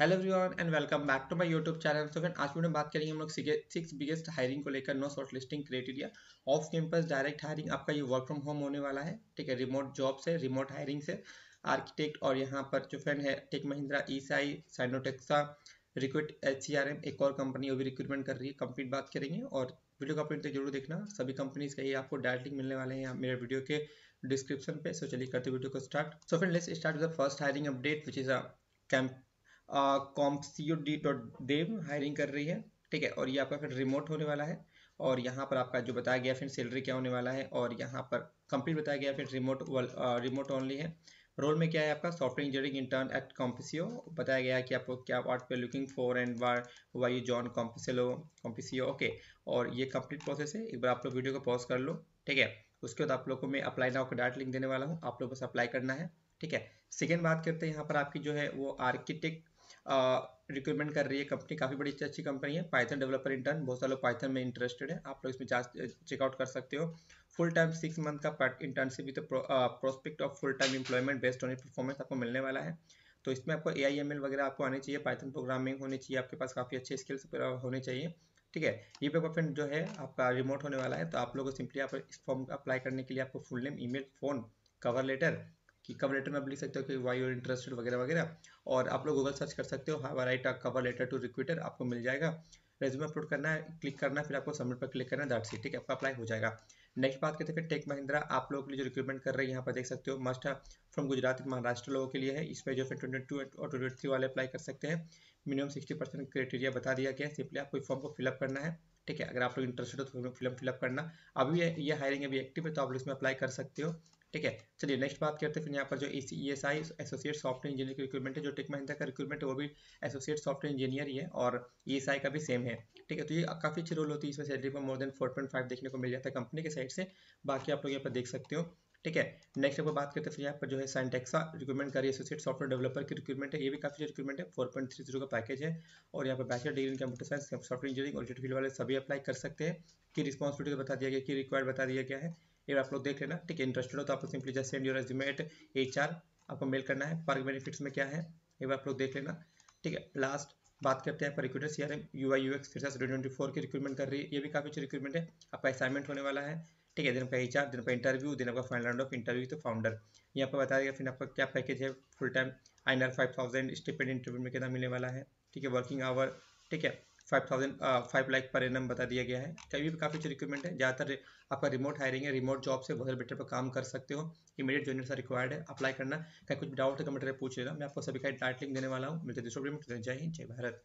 hello everyone and welcome back to my YouTube channel तो friend आज video में बात करेंगे हम लोग सिक्स बिगेस्ट हायरिंग को लेकर no short listing criteria off campus direct hiring आपका ये वर्क फ्रॉम होम होने वाला है ठीक है रिमोट जॉब से रिमोट हायरिंग से आर्किटेक्ट और यहाँ पर जो फ्रेंड है टेक महिंद्रा ई ईसाई साइनोटेक्सा रिक्रूट एच एक और कंपनी वो भी रिक्रूटमेंट कर रही है कंप्लीट बात करेंगे और वीडियो का प्रिंट जरूर देखना सभी कंपनीज का ही आपको डायरेक्ट मिलने वाले हैं मेरे वीडियो के डिस्क्रिप्शन पे सो चलिए करते वीडियो को start so friend let's start with first hiring update which is a camp Composio hiring कर रही है ठीक है और ये आपका फिर रिमोट होने वाला है और यहाँ पर आपका जो बताया गया फिर सैलरी क्या होने वाला है और यहाँ पर कंप्लीट बताया गया फिर रिमोट रिमोट ऑनली है रोल में क्या है आपका software engineering intern at Composio बताया गया है कि आपको क्या what pay looking for and war why you join Composio Composio okay और ये कंप्लीट प्रोसेस है एक बार आप लोग वीडियो को पॉज कर लो ठीक है उसके बाद आप लोग को मैं अप्लाई नाउ का डायरेक्ट लिंक देने वाला हूँ आप लोग बस अप्लाई करना है ठीक है सेकेंड बात करते हैं यहाँ पर आपकी जो है वो आर्किटेक्ट रिक्रूटमेंट कर रही है कंपनी काफ़ी बड़ी अच्छी अच्छी कंपनी है पाइथन डेवलपर इंटर्न बहुत सारे लोग पाइथन में इंटरेस्टेड है आप लोग इसमें जा चेकआउट कर सकते हो फुल टाइम सिक्स मंथ का internship with prospect of full time employment based on performance आपको मिलने वाला है तो इसमें आपको ए आई एम एल वगैरह आपको आने चाहिए पाइथन प्रोग्रामिंग होनी चाहिए आपके पास काफ़ी अच्छे स्किल्स होने चाहिए ठीक है ये पेपर फ्रेंड जो है आपका रिमोट होने वाला है तो आप लोगों को सिंपली आप इस फॉर्म अप्लाई करने के लिए आपको full name email phone cover letter कि कवर लेटर में आप लिख सकते हो कि वाई यू इंटरेस्टेड वगैरह वगैरह और आप लोग गूगल सर्च कर सकते हो hi write cover letter to recruiter आपको मिल जाएगा रेज्यूम अपलोड करना है क्लिक करना है फिर आपको सबमिट पर क्लिक करना है सी ठीक है आपका अप्लाई हो जाएगा नेक्स्ट बात करते हैं टेक महिंद्रा आप लोगों के लिए जो रिक्रूटमेंट कर रहे हैं यहाँ पर देख सकते हो मस्ट फ्रॉम गुजरात महाराष्ट्र लोगों के लिए है पर जो फिर ट्वेंटी टू और ट्वेंटी थ्री वाले अप्लाई कर सकते हैं मिनिमम सिक्सटी परसेंट क्राइटेरिया बता दिया गया है सिंपली आपको फॉर्म को फिलअप करना है ठीक है अगर आप लोग इंटरेस्टेड हो तो फिल्म फिलअप करना अभी ये हायरिंग अभी एक्टिव है तो आप लोग इसमें अप्लाई कर सकते हो ठीक है चलिए नेक्स्ट बात करते हैं फिर यहाँ पर जो E S I associate software engineer की रिक्रूटमेंट है जो टेक महिंद्रा का रिक्रूटमेंट है वो भी एसोसिएट सॉफ्टवेयर इंजीनियर ही है और ई एस आई का भी सेम है ठीक है तो ये काफ़ी अच्छी रोल होती है इसमें सैलरी पर more than four point five देखने को मिल जाता है कंपनी के साइड से बाकी आप लोग यहाँ पर देख सकते हो ठीक है नेक्स्ट आपको बात करते हैं यहाँ पर जो है साइंटेक्सा रिक्रूटमेंट कर एसोसिएट सॉफ्टवेयर डेवलपर की रिक्रूटमेंट है ये भी काफी रिक्रूटमेंट है फोर पॉइंट थ्री जीरो का पैकेज है और यहाँ पर bachelor degree in computer science software engineering और फील्ड वाले सभी अप्लाई कर सकते हैं की रिस्पॉन्सिबिलिटी बता दिया गया कि रिक्वायर बता दिया गया है ये आप लोग देख लेना ठीक है इंटरेस्टेड हो तो आपको simply just send your resume H आपको मेल करना है पर्क बेनिफिट्स में क्या है ये आप लोग देख लेना ठीक है लास्ट बात करते हैं पर recruiter C R M U I U X फिर ट्वेंटी फोर की रिक्रूटमेंट कर रही है ये भी काफ़ी अच्छी रिक्रूटमेंट है आपका असाइनमेंट होने वाला है ठीक है दिन का एच दिन का इंटरव्यू दिन आपका फाइनल राउंड ऑफ इंटरव्यू तो फाउंडर यहाँ पर बता गया फिर आपका क्या पैकेज है full time I N five thousand stipend interview में कितना मिलने वाला है ठीक है वर्किंग आवर ठीक है five thousand five lakh per annum बता दिया गया है कभी भी काफ़ी अच्छी रिक्वायरमेंट है ज़्यादातर आपका रिमोट हायरिंग है रिमोट जॉब से बहुत बेटर पर काम कर सकते हो इमीडियट जॉइनर सा रिक्वायर्ड है अप्लाई करना कहीं कुछ डाउट है कमेंट पूछ लेना मैं आपको सभी का डायरेक्ट लिंक देने वाला हूँ मिलते दूसरे जय हिंद जय भारत